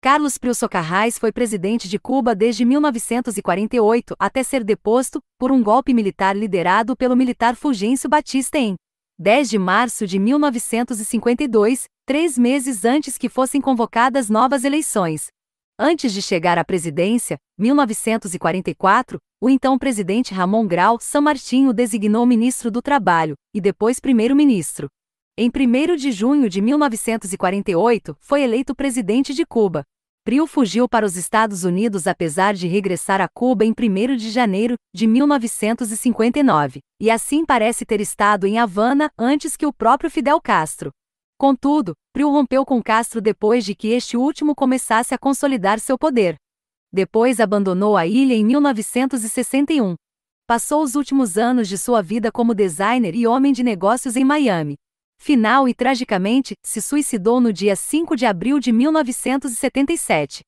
Carlos Prilso Socarrais foi presidente de Cuba desde 1948 até ser deposto por um golpe militar liderado pelo militar Fulgêncio Batista em 10 de março de 1952, três meses antes que fossem convocadas novas eleições. Antes de chegar à presidência, 1944, o então presidente Ramon Grau San Martinho designou ministro do Trabalho e depois primeiro-ministro. Em 1 de junho de 1948, foi eleito presidente de Cuba. Prio fugiu para os Estados Unidos apesar de regressar a Cuba em 1 de janeiro de 1959, e assim parece ter estado em Havana antes que o próprio Fidel Castro. Contudo, Prio rompeu com Castro depois de que este último começasse a consolidar seu poder. Depois abandonou a ilha em 1961. Passou os últimos anos de sua vida como designer e homem de negócios em Miami, final e tragicamente se suicidou no dia 5 de abril de 1977.